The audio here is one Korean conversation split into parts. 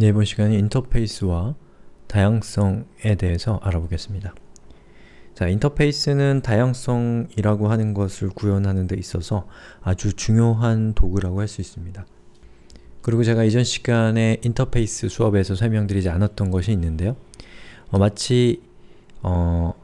네, 이번 시간에 인터페이스와 다양성에 대해서 알아보겠습니다. 자, 인터페이스는 다양성이라고 하는 것을 구현하는 데 있어서 아주 중요한 도구라고 할 수 있습니다. 그리고 제가 이전 시간에 인터페이스 수업에서 설명드리지 않았던 것이 있는데요. 어, 마치 어,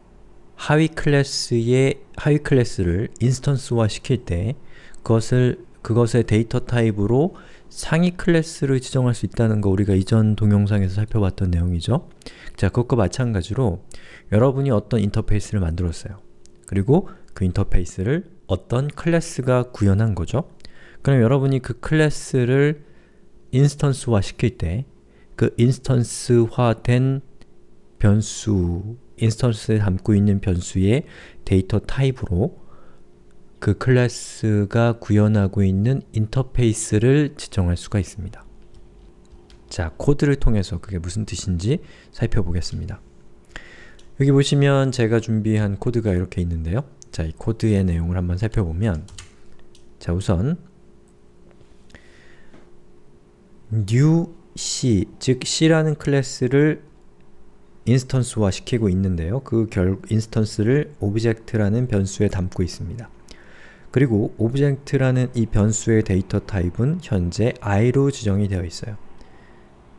하위 클래스의 하위 클래스를 인스턴스화 시킬 때 그것을 그것의 데이터 타입으로 상위 클래스를 지정할 수 있다는 거 우리가 이전 동영상에서 살펴봤던 내용이죠. 자, 그것과 마찬가지로 여러분이 어떤 인터페이스를 만들었어요. 그리고 그 인터페이스를 어떤 클래스가 구현한 거죠. 그럼 여러분이 그 클래스를 인스턴스화 시킬 때 그 인스턴스화된 변수, 인스턴스에 담고 있는 변수의 데이터 타입으로 그 클래스가 구현하고 있는 인터페이스를 지정할 수가 있습니다. 자, 코드를 통해서 그게 무슨 뜻인지 살펴보겠습니다. 여기 보시면 제가 준비한 코드가 이렇게 있는데요. 자, 이 코드의 내용을 한번 살펴보면 자, 우선 new c, 즉 c라는 클래스를 인스턴스화 시키고 있는데요. 그 결, 인스턴스를 o b j e 라는 변수에 담고 있습니다. 그리고 오브젝트라는이 변수의 데이터 타입은 현재 i로 지정이 되어 있어요.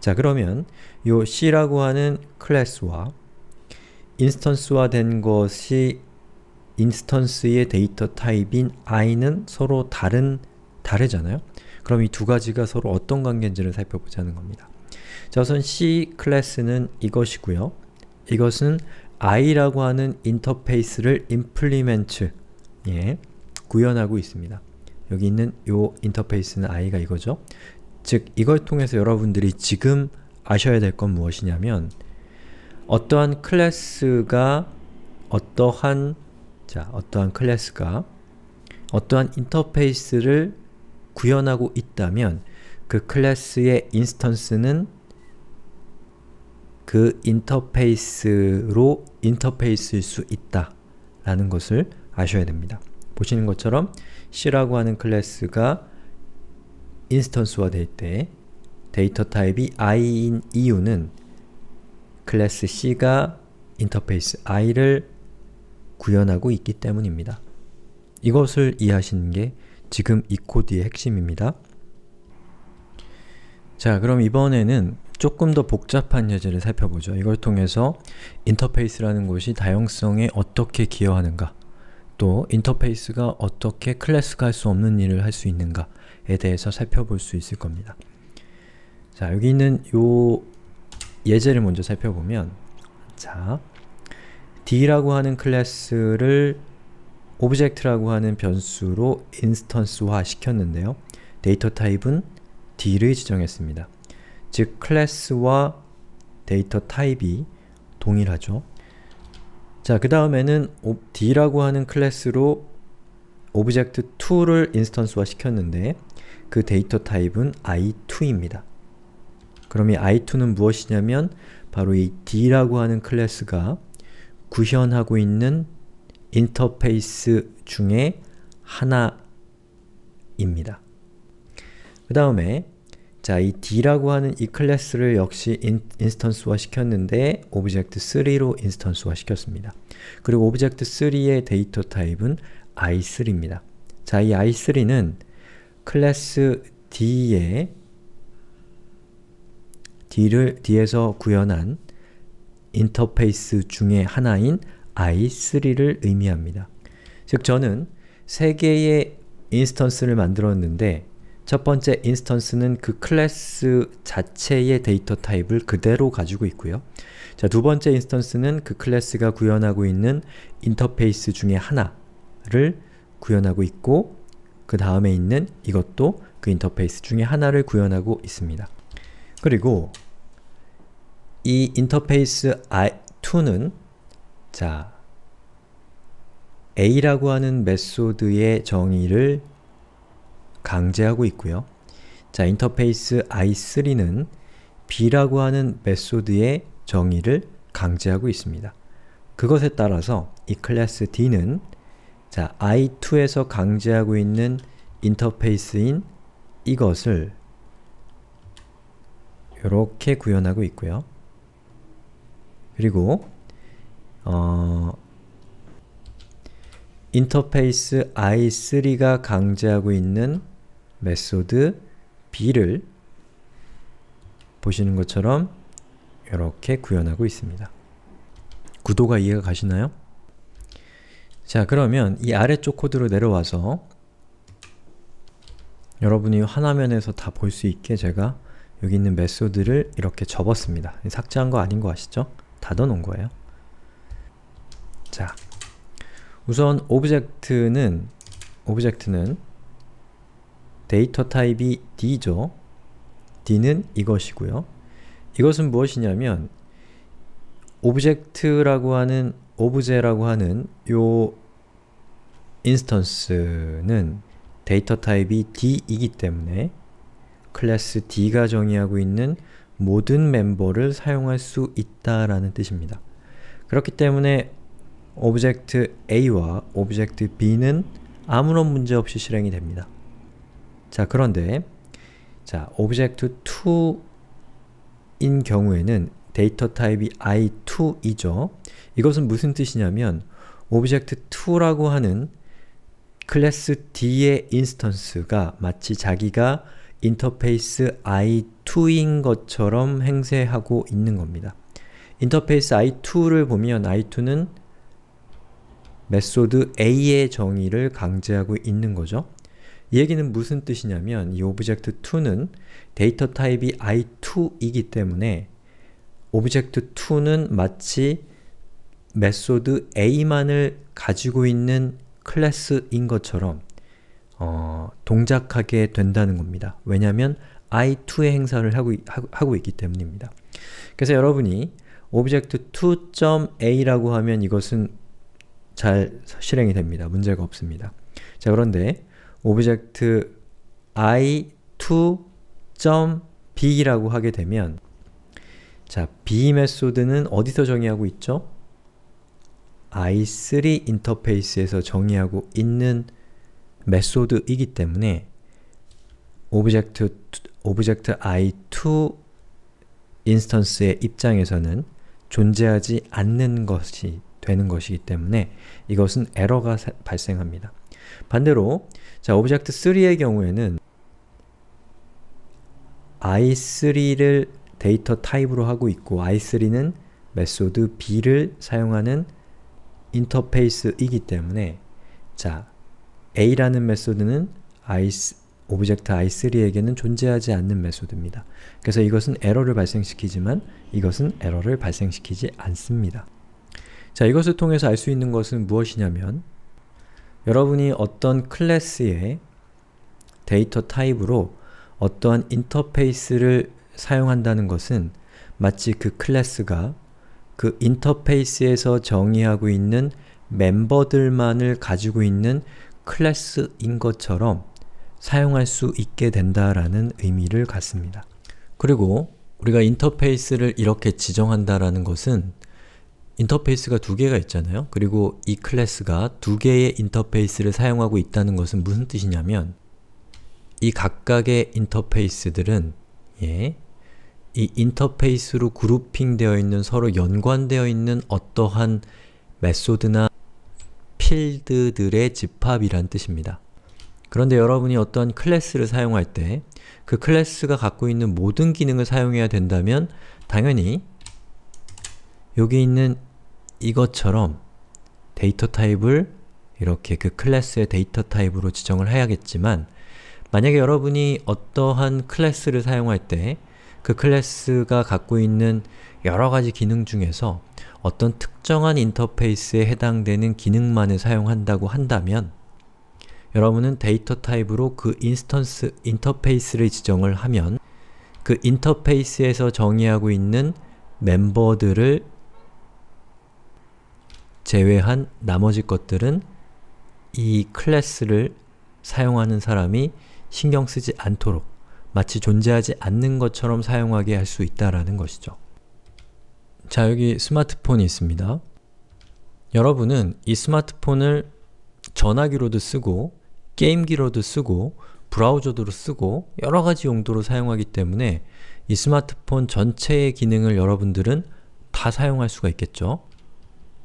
자 그러면 이 c라고 하는 클래스와 인스턴스화된 것이 인스턴스의 데이터 타입인 i는 서로 다른 다르잖아요. 그럼 이 두 가지가 서로 어떤 관계인지를 살펴보자는 겁니다. 자 우선 c 클래스는 이것이고요. 이것은 i라고 하는 인터페이스를 implement 예, 구현하고 있습니다. 여기 있는 요 인터페이스는 i가 이거죠. 즉, 이걸 통해서 여러분들이 지금 아셔야 될 건 무엇이냐면 어떠한 클래스가 어떠한 자, 어떠한 클래스가 어떠한 인터페이스를 구현하고 있다면 그 클래스의 인스턴스는 그 인터페이스로 인터페이스일 수 있다 라는 것을 아셔야 됩니다. 보시는 것처럼 C라고 하는 클래스가 인스턴스화 될 때 데이터 타입이 i인 이유는 클래스 C가 인터페이스 i를 구현하고 있기 때문입니다. 이것을 이해하시는 게 지금 이 코드의 핵심입니다. 자, 그럼 이번에는 조금 더 복잡한 예제를 살펴보죠. 이걸 통해서 인터페이스라는 것이 다양성에 어떻게 기여하는가 또 인터페이스가 어떻게 클래스가 할 수 없는 일을 할 수 있는가에 대해서 살펴볼 수 있을 겁니다. 자, 여기 있는 요 예제를 먼저 살펴보면 자, d라고 하는 클래스를 오브젝트라고 하는 변수로 인스턴스화 시켰는데요. 데이터 타입은 d를 지정했습니다. 즉, 클래스와 데이터 타입이 동일하죠. 자, 그 다음에는 D라고 하는 클래스로 o b j e c t 2를 인스턴스화 시켰는데 그 데이터 타입은 i2입니다. 그럼 이 i2는 무엇이냐면 바로 이 d라고 하는 클래스가 구현하고 있는 인터페이스 중에 하나입니다. 그 다음에 자, 이 d라고 하는 이 클래스를 역시 인, 스턴스화 시켰는데 오브젝트 3로 인스턴스화 시켰습니다. 그리고 오브젝트 3의 데이터 타입은 i3입니다. 자, 이 i3는 클래스 d 에 d를 d에서 구현한 인터페이스 중의 하나인 i3를 의미합니다. 즉 저는 세 개의 인스턴스를 만들었는데 첫 번째 인스턴스는 그 클래스 자체의 데이터 타입을 그대로 가지고 있고요. 자, 두 번째 인스턴스는 그 클래스가 구현하고 있는 인터페이스 중에 하나를 구현하고 있고 그 다음에 있는 이것도 그 인터페이스 중에 하나를 구현하고 있습니다. 그리고 이 인터페이스 2는자 a라고 하는 메소드의 정의를 강제하고 있고요. 자, 인터페이스 i3는 b라고 하는 메소드의 정의를 강제하고 있습니다. 그것에 따라서 이 클래스 d는 자, i2에서 강제하고 있는 인터페이스인 이것을 이렇게 구현하고 있고요. 그리고 어, 인터페이스 i3가 강제하고 있는 메소드 b를 보시는 것처럼 이렇게 구현하고 있습니다. 구도가 이해가 가시나요? 자 그러면 이 아래쪽 코드로 내려와서 여러분이 화면에서 다 볼 수 있게 제가 여기 있는 메소드를 이렇게 접었습니다. 삭제한 거 아닌 거 아시죠? 닫아놓은 거예요. 자, 우선 오브젝트는 오브젝트는 데이터 타입이 d죠. d는 이것이고요. 이것은 무엇이냐면 오브젝트라고 하는 오브제라고 하는 요 인스턴스는 데이터 타입이 d이기 때문에 클래스 d가 정의하고 있는 모든 멤버를 사용할 수 있다라는 뜻입니다. 그렇기 때문에 오브젝트 a와 오브젝트 b는 아무런 문제 없이 실행이 됩니다. 자, 그런데 자, 오브젝트 2인 경우에는 데이터 타입이 i2이죠. 이것은 무슨 뜻이냐면 오브젝트 2라고 하는 클래스 D의 인스턴스가 마치 자기가 인터페이스 i2인 것처럼 행세하고 있는 겁니다. 인터페이스 i2를 보면 i2는 메소드 a의 정의를 강제하고 있는 거죠. 이 얘기는 무슨 뜻이냐면 이 object2는 데이터 타입이 i2이기 때문에 object2는 마치 메소드 a만을 가지고 있는 클래스인 것처럼 어, 동작하게 된다는 겁니다. 왜냐하면 i2의 행사를 하고, 하고 있기 때문입니다. 그래서 여러분이 object2.a라고 하면 이것은 잘 실행이 됩니다. 문제가 없습니다. 자 그런데 오브젝트 i2.b이라고 하게 되면 자, b 메소드는 어디서 정의하고 있죠? i3 인터페이스에서 정의하고 있는 메소드이기 때문에 오브젝트 오브젝트 i2 인스턴스의 입장에서는 존재하지 않는 것이 되는 것이기 때문에 이것은 에러가 발생합니다. 반대로 자 오브젝트 3의 경우에는 i3를 데이터 타입으로 하고 있고 i3는 메소드 b를 사용하는 인터페이스이기 때문에 자 a라는 메소드는 i 오브젝트 i3에게는 존재하지 않는 메소드입니다. 그래서 이것은 에러를 발생시키지만 이것은 에러를 발생시키지 않습니다. 자, 이것을 통해서 알 수 있는 것은 무엇이냐면 여러분이 어떤 클래스의 데이터 타입으로 어떠한 인터페이스를 사용한다는 것은 마치 그 클래스가 그 인터페이스에서 정의하고 있는 멤버들만을 가지고 있는 클래스인 것처럼 사용할 수 있게 된다라는 의미를 갖습니다. 그리고 우리가 인터페이스를 이렇게 지정한다라는 것은 인터페이스가 두 개가 있잖아요. 그리고 이 클래스가 두 개의 인터페이스를 사용하고 있다는 것은 무슨 뜻이냐면 이 각각의 인터페이스들은 예, 이 인터페이스로 그룹핑되어 있는 서로 연관되어 있는 어떠한 메소드나 필드들의 집합이란 뜻입니다. 그런데 여러분이 어떠한 클래스를 사용할 때 그 클래스가 갖고 있는 모든 기능을 사용해야 된다면 당연히 여기 있는 이것처럼 데이터 타입을 이렇게 그 클래스의 데이터 타입으로 지정을 해야겠지만 만약에 여러분이 어떠한 클래스를 사용할 때 그 클래스가 갖고 있는 여러가지 기능 중에서 어떤 특정한 인터페이스에 해당되는 기능만을 사용한다고 한다면 여러분은 데이터 타입으로 그 인스턴스 인터페이스를 지정을 하면 그 인터페이스에서 정의하고 있는 멤버들을 제외한 나머지 것들은 이 클래스를 사용하는 사람이 신경 쓰지 않도록 마치 존재하지 않는 것처럼 사용하게 할 수 있다라는 것이죠. 자, 여기 스마트폰이 있습니다. 여러분은 이 스마트폰을 전화기로도 쓰고 게임기로도 쓰고 브라우저도로 쓰고 여러가지 용도로 사용하기 때문에 이 스마트폰 전체의 기능을 여러분들은 다 사용할 수가 있겠죠?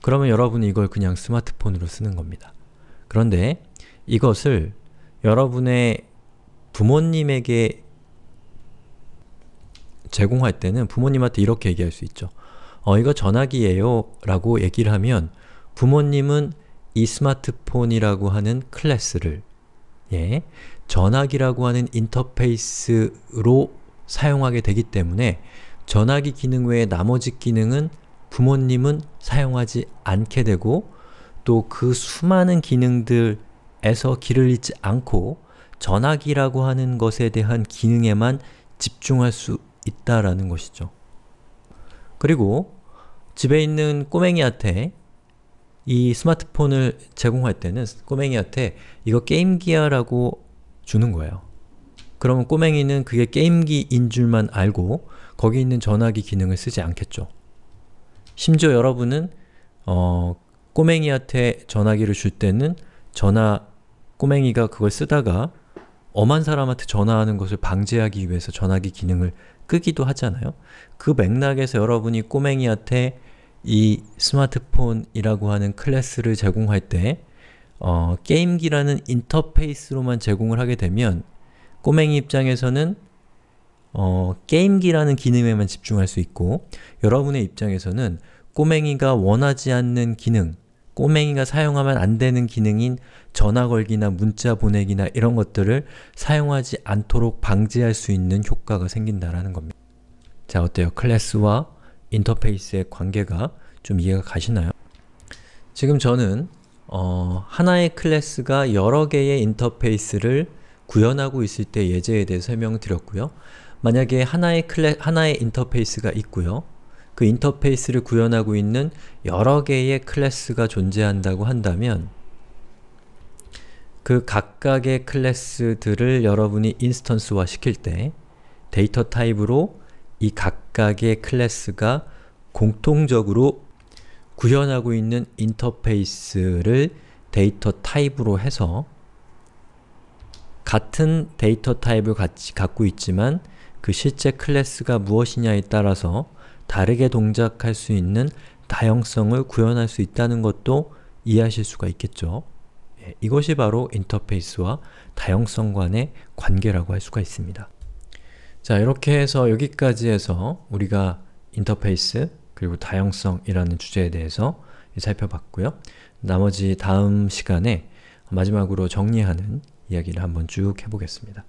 그러면 여러분이 이걸 그냥 스마트폰으로 쓰는 겁니다. 그런데 이것을 여러분의 부모님에게 제공할 때는 부모님한테 이렇게 얘기할 수 있죠. 어, 이거 전화기예요 라고 얘기를 하면 부모님은 이 스마트폰이라고 하는 클래스를 예, 전화기라고 하는 인터페이스로 사용하게 되기 때문에 전화기 기능 외에 나머지 기능은 부모님은 사용하지 않게 되고 또 그 수많은 기능들에서 길을 잃지 않고 전화기라고 하는 것에 대한 기능에만 집중할 수 있다라는 것이죠. 그리고 집에 있는 꼬맹이한테 이 스마트폰을 제공할 때는 꼬맹이한테 이거 게임기야라고 주는 거예요. 그러면 꼬맹이는 그게 게임기인 줄만 알고 거기 있는 전화기 기능을 쓰지 않겠죠. 심지어 여러분은 어, 꼬맹이한테 전화기를 줄 때는 전화 꼬맹이가 그걸 쓰다가 엄한 사람한테 전화하는 것을 방지하기 위해서 전화기 기능을 끄기도 하잖아요. 그 맥락에서 여러분이 꼬맹이한테 이 스마트폰이라고 하는 클래스를 제공할 때 어, 게임기라는 인터페이스로만 제공을 하게 되면 꼬맹이 입장에서는 어, 게임기라는 기능에만 집중할 수 있고 여러분의 입장에서는 꼬맹이가 원하지 않는 기능, 꼬맹이가 사용하면 안 되는 기능인 전화 걸기나 문자 보내기나 이런 것들을 사용하지 않도록 방지할 수 있는 효과가 생긴다라는 겁니다. 자, 어때요? 클래스와 인터페이스의 관계가 좀 이해가 가시나요? 지금 저는 어, 하나의 클래스가 여러 개의 인터페이스를 구현하고 있을 때 예제에 대해 설명드렸고요. 만약에 하나의 클래 하나의 인터페이스가 있고요. 그 인터페이스를 구현하고 있는 여러 개의 클래스가 존재한다고 한다면 그 각각의 클래스들을 여러분이 인스턴스화 시킬 때 데이터 타입으로 이 각각의 클래스가 공통적으로 구현하고 있는 인터페이스를 데이터 타입으로 해서 같은 데이터 타입을 같이 갖고 있지만 그 실제 클래스가 무엇이냐에 따라서 다르게 동작할 수 있는 다형성을 구현할 수 있다는 것도 이해하실 수가 있겠죠. 예, 이것이 바로 인터페이스와 다형성 간의 관계라고 할 수가 있습니다. 자, 이렇게 해서 여기까지 해서 우리가 인터페이스 그리고 다형성이라는 주제에 대해서 살펴봤고요. 나머지 다음 시간에 마지막으로 정리하는 이야기를 한번 쭉 해보겠습니다.